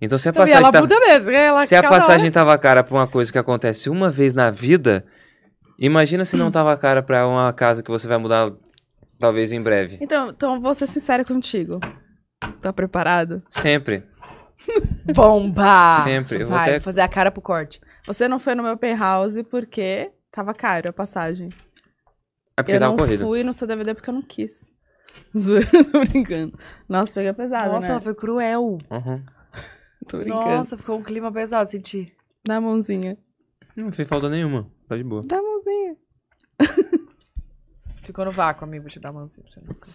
Então se a passagem, tá tava, mesmo, é se a passagem hora... tava cara pra uma coisa que acontece uma vez na vida, imagina se não tava cara pra uma casa que você vai mudar talvez em breve. Então, então vou ser sincera contigo. Tá preparado? Sempre. Bomba! Sempre. Eu vai, até... fazer a cara pro corte. Você não foi no meu open house porque tava caro a passagem. É porque eu tava não corrido. fui no seu DVD porque eu não quis. Zoando, brincando. Nossa, peguei pesado, Nossa, né? ela foi cruel. Uhum. Tô brincando. Nossa, ficou um clima pesado, senti. Dá a mãozinha. Não fez falta nenhuma. Tá de boa. Dá a mãozinha. ficou no vácuo, amigo. Vou te dar a mãozinha pra você nunca.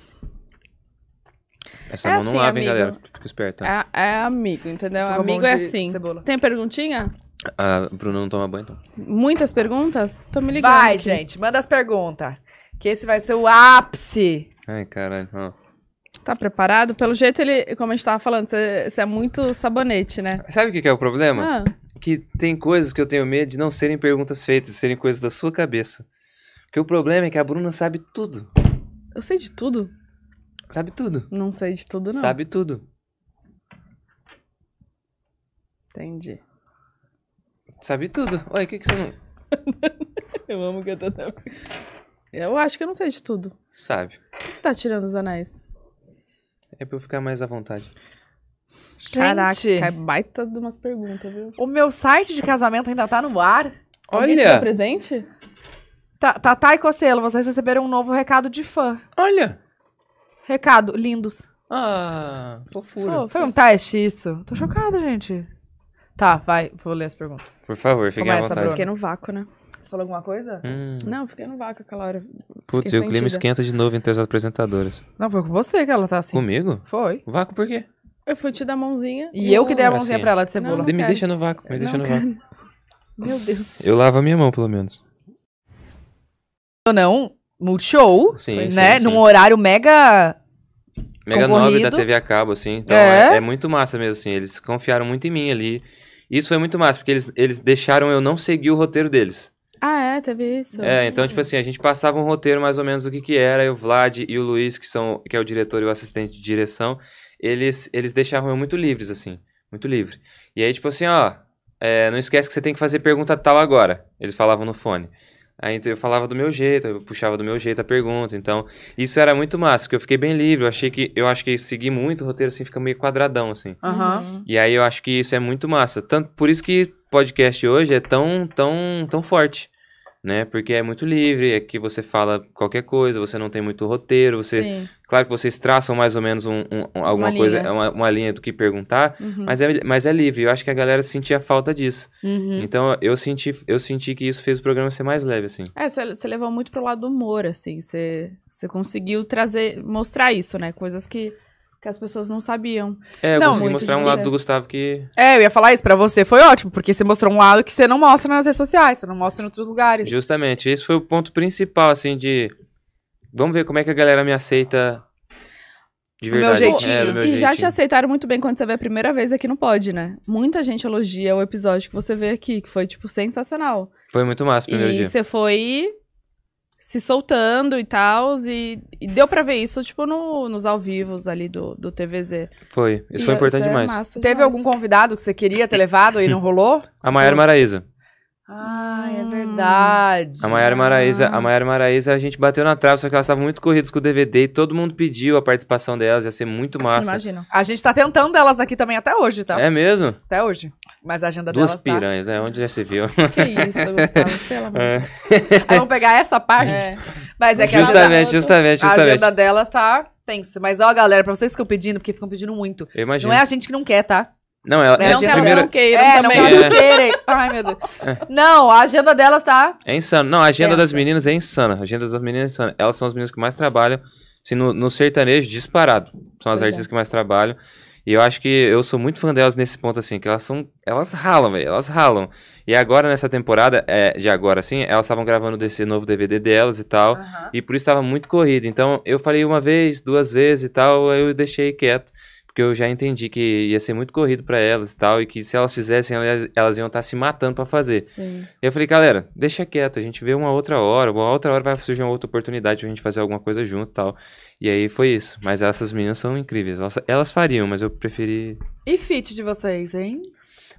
Essa é mão assim, não lava, hein, galera? Fica esperta. É, é amigo, entendeu? amigo é assim. cebola. Tem perguntinha? A ah, Bruna não toma banho, então. Muitas perguntas? Tô me ligando. Vai, aqui. gente, manda as perguntas. Que esse vai ser o ápice. Ai, caralho. ó. Tá preparado? Pelo jeito, ele, como a gente tava falando, você é muito sabonete, né? Sabe o que, que é o problema? Ah. Que tem coisas que eu tenho medo de não serem perguntas feitas, serem coisas da sua cabeça. Porque o problema é que a Bruna sabe tudo. Eu sei de tudo? Sabe tudo. Não sei de tudo, não. Sabe tudo. Entendi. Sabe tudo. Oi, o que, que você não. eu amo que eu tô. Eu acho que eu não sei de tudo. Sabe. Por que você tá tirando os anéis? É pra eu ficar mais à vontade. Caraca, Gente, é baita de umas perguntas, viu? O meu site de casamento ainda tá no ar? Olha! Te presente? Tá, tá, e tá, Cocelo, vocês receberam um novo recado de fã. Olha! Recado, lindos. Ah, fofura. Sou, foi um teste isso. Tô chocada, gente. Tá, vai, vou ler as perguntas. Por favor, fiquem à Começa, vontade. Bruno. Fiquei no vácuo, né? Você falou alguma coisa? Hum. Não, fiquei no vácuo aquela hora. Putz, e o clima esquenta de novo entre as apresentadoras. Não, foi com você que ela tá assim. Comigo? Foi. O vácuo por quê? Eu fui te dar a mãozinha. E eu que dei a mãozinha assim, pra ela de cebola. Não, não me quero. deixa no vácuo, me não deixa no quero. vácuo. Meu Deus. Eu lavo a minha mão, pelo menos. Ou não, Multishow, sim, né? Sim, sim. Num horário mega Mega Concorrido. 9 da TV a cabo, assim. Então é. É, é. muito massa mesmo, assim. Eles confiaram muito em mim ali. Isso foi muito massa, porque eles, eles deixaram eu não seguir o roteiro deles. Ah, é, teve isso. É, então, tipo assim, a gente passava um roteiro mais ou menos do que que era, e o Vlad e o Luiz, que são que é o diretor e o assistente de direção, eles, eles deixavam eu muito livres, assim, muito livre. E aí, tipo assim, ó, é, não esquece que você tem que fazer pergunta tal agora, eles falavam no fone. Aí então, eu falava do meu jeito, eu puxava do meu jeito a pergunta. Então, isso era muito massa, porque eu fiquei bem livre. Eu achei que eu acho que seguir muito o roteiro assim fica meio quadradão assim. Uhum. E aí eu acho que isso é muito massa. Tanto por isso que podcast hoje é tão tão tão forte né? Porque é muito livre, é que você fala qualquer coisa, você não tem muito roteiro, você... Sim. Claro que vocês traçam mais ou menos um, um alguma uma coisa, linha. Uma, uma, linha do que perguntar, uhum. mas, é, mas é livre. Eu acho que a galera sentia falta disso. Uhum. Então, eu senti, eu senti que isso fez o programa ser mais leve, assim. É, você levou muito pro lado do humor, assim. Você conseguiu trazer, mostrar isso, né? Coisas que que as pessoas não sabiam. É, eu não, consegui mostrar um lado do Gustavo que. É, eu ia falar isso pra você. Foi ótimo, porque você mostrou um lado que você não mostra nas redes sociais, você não mostra em outros lugares. Justamente. Esse foi o ponto principal, assim, de. Vamos ver como é que a galera me aceita. De verdade. Meu jeitinho. É, meu e jeitinho. já te aceitaram muito bem quando você veio a primeira vez aqui no Pod, né? Muita gente elogia o episódio que você vê aqui, que foi, tipo, sensacional. Foi muito massa o primeiro e dia. E você foi se soltando e tal. E, e, deu para ver isso, tipo, no, nos ao vivos ali do, do TVZ. Foi. Isso e foi importante isso é demais. Teve algum convidado que você queria ter levado e não rolou? A Maior Maraíza. Ah, é hum. verdade. A Maiara Maraíza, a Maiara Maraíza, a gente bateu na trave, só que elas estavam muito corridas com o DVD e todo mundo pediu a participação delas, ia ser muito massa. Imagino. A gente tá tentando elas aqui também até hoje, tá? É mesmo? Até hoje. Mas a agenda Duas delas tá- piranhas, tá... Onde já se viu? Que isso, Gustavo, pelo amor é. de Deus. Vamos pegar essa parte. É. Mas é que justamente, a justamente, justamente. A agenda delas tá tensa, Mas ó, galera, pra vocês que ficam pedindo, porque ficam pedindo muito. Eu imagino. Não é a gente que não quer, tá? Não, ela é, não, é que primeira... não queiram é, Não, é. queiram. Ai, meu Deus. Não, a agenda delas tá... É insano. Não, a agenda das meninas é insana. A agenda das meninas é insana. Elas são as meninas que mais trabalham, assim, no, no sertanejo, disparado. São as pois é. artistas que mais trabalham. E eu acho que eu sou muito fã delas nesse ponto, assim, que elas são. Elas ralam, velho. Elas ralam. E agora, nessa temporada, é, de agora, assim, elas estavam gravando desse novo DVD delas e tal. E por isso estava muito corrido. Então, eu falei uma vez, duas vezes e tal, eu deixei quieto porque eu já entendi que ia ser muito corrido para elas e tal, e que se elas fizessem, elas, elas iam estar tá se matando para fazer. Sim. E eu falei, galera, deixa quieto, a gente vê uma outra hora, uma outra hora vai surgir uma outra oportunidade pra gente fazer alguma coisa junto e tal. E aí foi isso. Mas essas meninas são incríveis. Elas, elas fariam, mas eu preferi. E fit de vocês, hein?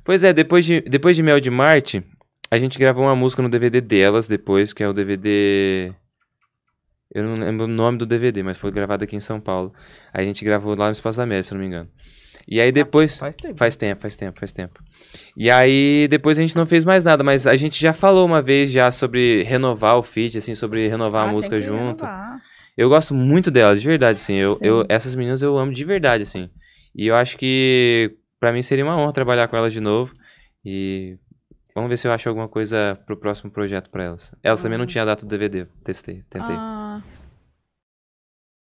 Pois é, depois de, depois de Mel de Marte, a gente gravou uma música no DVD delas depois, que é o DVD eu não lembro o nome do DVD, mas foi gravado aqui em São Paulo. Aí a gente gravou lá no Espaço da Média, se não me engano. E aí ah, depois. Ah, faz tempo. Faz tempo, faz tempo, faz tempo. E aí depois a gente não fez mais nada, mas a gente já falou uma vez já sobre renovar o feat, assim, sobre renovar ah, a música junto. Renovar. Eu gosto muito delas, de verdade, assim. Eu, Sim. eu, essas meninas eu amo de verdade, assim. E eu acho que para mim seria uma honra trabalhar com elas de novo. E Vamos ver se eu acho alguma coisa pro próximo projeto pra elas. Elas ah. também não ah. tinham a data do DVD. Testei, tentei. Ah.